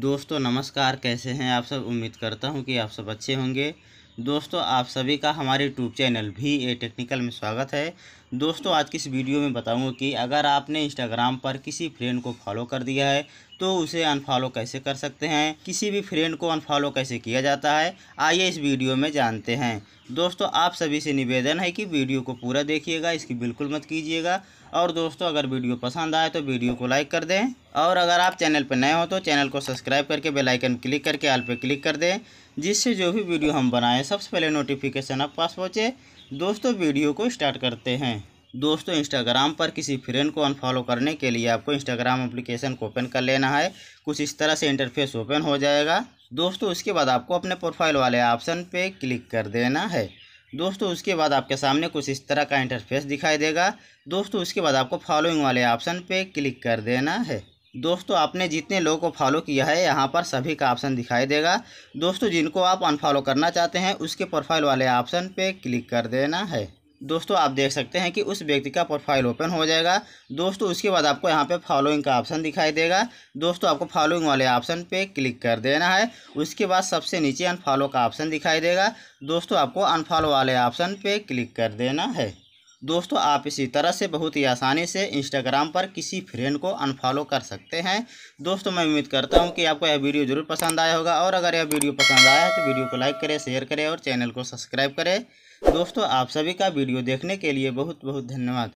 दोस्तों नमस्कार कैसे हैं आप सब उम्मीद करता हूं कि आप सब अच्छे होंगे दोस्तों आप सभी का हमारे यूट्यूब चैनल भी ए टेक्निकल में स्वागत है दोस्तों आज की इस वीडियो में बताऊंगा कि अगर आपने इंस्टाग्राम पर किसी फ्रेंड को फॉलो कर दिया है तो उसे अनफॉलो कैसे कर सकते हैं किसी भी फ्रेंड को अनफॉलो कैसे किया जाता है आइए इस वीडियो में जानते हैं दोस्तों आप सभी से निवेदन है कि वीडियो को पूरा देखिएगा इसकी बिल्कुल मत कीजिएगा और दोस्तों अगर वीडियो पसंद आए तो वीडियो को लाइक कर दें और अगर आप चैनल पर नए हो तो चैनल को सब्सक्राइब करके बेल आइकन क्लिक करके आल पे क्लिक कर दें जिससे जो भी वीडियो हम बनाएं सबसे पहले नोटिफिकेशन आप पास पहुँचे दोस्तों वीडियो को स्टार्ट करते हैं दोस्तों इंस्टाग्राम पर किसी फ्रेंड को अनफॉलो करने के लिए आपको इंस्टाग्राम एप्लीकेशन को ओपन कर लेना है कुछ इस तरह से इंटरफेस ओपन हो जाएगा दोस्तों उसके बाद आपको अपने प्रोफाइल वाले ऑप्शन पे क्लिक कर देना है दोस्तों उसके बाद आपके सामने कुछ इस तरह का इंटरफेस दिखाई देगा दोस्तों उसके बाद आपको फॉलोइंग वाले ऑप्शन पे क्लिक कर देना है दोस्तों आपने जितने लोगों को फॉलो किया है यहाँ पर सभी का ऑप्शन दिखाई देगा दोस्तों जिनको आप अनफॉलो करना चाहते हैं उसके प्रोफाइल वाले ऑप्शन पे क्लिक कर देना है दोस्तों आप देख सकते हैं कि उस व्यक्ति का प्रोफाइल ओपन हो जाएगा दोस्तों उसके बाद आपको यहाँ पे फॉलोइंग का ऑप्शन दिखाई देगा दोस्तों आपको फॉलोइंग वाले ऑप्शन पे क्लिक कर देना है उसके बाद सबसे नीचे अनफॉलो का ऑप्शन दिखाई देगा दोस्तों आपको अनफॉलो वाले ऑप्शन पे क्लिक कर देना है दोस्तों आप इसी तरह से बहुत ही आसानी से इंस्टाग्राम पर किसी फ्रेंड को अनफॉलो कर सकते हैं दोस्तों मैं उम्मीद करता हूँ कि आपको यह वीडियो जरूर पसंद आया होगा और अगर यह वीडियो पसंद आया है तो वीडियो को लाइक करें शेयर करें और चैनल को सब्सक्राइब करें दोस्तों आप सभी का वीडियो देखने के लिए बहुत बहुत धन्यवाद